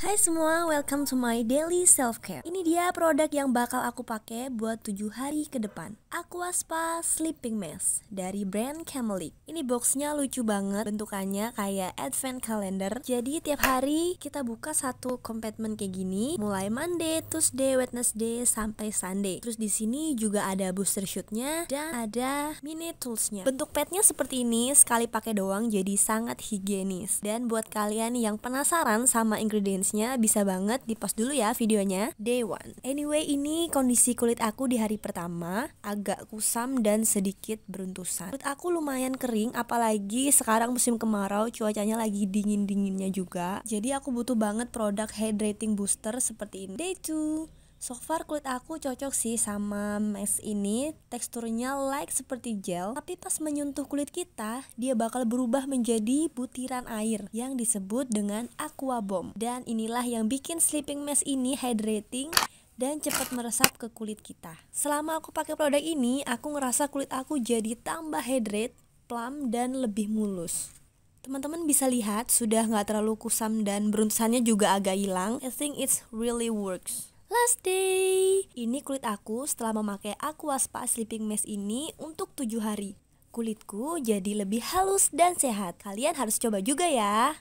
Hai semua, welcome to my daily self care. Ini dia produk yang bakal aku pakai buat tujuh hari ke depan. Aqua Spa Sleeping Mask dari brand Camelic. Ini boxnya lucu banget, bentukannya kayak advent calendar. Jadi tiap hari kita buka satu compartment kayak gini, mulai Monday, Tuesday, Wednesday sampai Sunday. Terus di sini juga ada booster shootnya dan ada mini toolsnya. Bentuk padnya seperti ini, sekali pakai doang jadi sangat higienis. Dan buat kalian yang penasaran sama ingredients bisa banget dipost dulu ya videonya day one. Anyway, ini kondisi kulit aku di hari pertama agak kusam dan sedikit beruntusan. Kulit aku lumayan kering apalagi sekarang musim kemarau cuacanya lagi dingin-dinginnya juga. Jadi aku butuh banget produk hydrating booster seperti ini. Day two So far kulit aku cocok sih sama mask ini, teksturnya like seperti gel, tapi pas menyentuh kulit kita, dia bakal berubah menjadi butiran air yang disebut dengan aqua bomb. Dan inilah yang bikin sleeping mask ini hydrating dan cepat meresap ke kulit kita. Selama aku pakai produk ini, aku ngerasa kulit aku jadi tambah hydrate, plump, dan lebih mulus. Teman-teman bisa lihat, sudah nggak terlalu kusam dan beruntusannya juga agak hilang. I think it's really works. Last day! Ini kulit aku setelah memakai Aqua Spa Sleeping Mask ini untuk 7 hari. Kulitku jadi lebih halus dan sehat. Kalian harus coba juga ya.